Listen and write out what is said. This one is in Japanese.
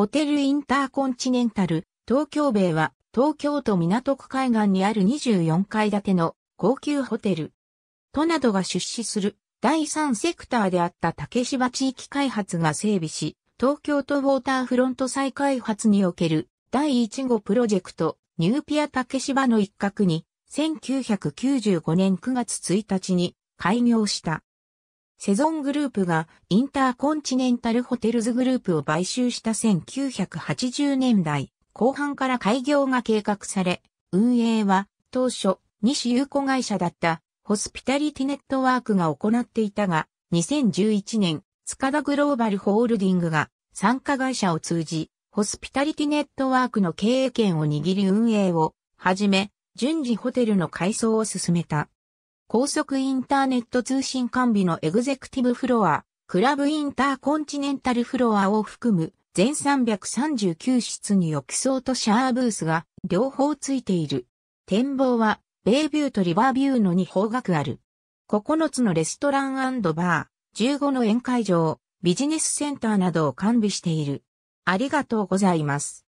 ホテルインターコンチネンタル、東京米は、東京都港区海岸にある24階建ての高級ホテル。都などが出資する第3セクターであった竹芝地域開発が整備し、東京都ウォーターフロント再開発における第1号プロジェクトニューピア竹芝の一角に1995年9月1日に開業した。セゾングループがインターコンチネンタルホテルズグループを買収した1980年代後半から開業が計画され、運営は当初西有子会社だったホスピタリティネットワークが行っていたが、2011年、塚田グローバルホールディングが参加会社を通じ、ホスピタリティネットワークの経営権を握り運営をはじめ、順次ホテルの改装を進めた。高速インターネット通信完備のエグゼクティブフロア、クラブインターコンチネンタルフロアを含む全339室に浴槽とシャアーブースが両方ついている。展望は、ベイビューとリバービューの2方角ある。9つのレストランバー、15の宴会場、ビジネスセンターなどを完備している。ありがとうございます。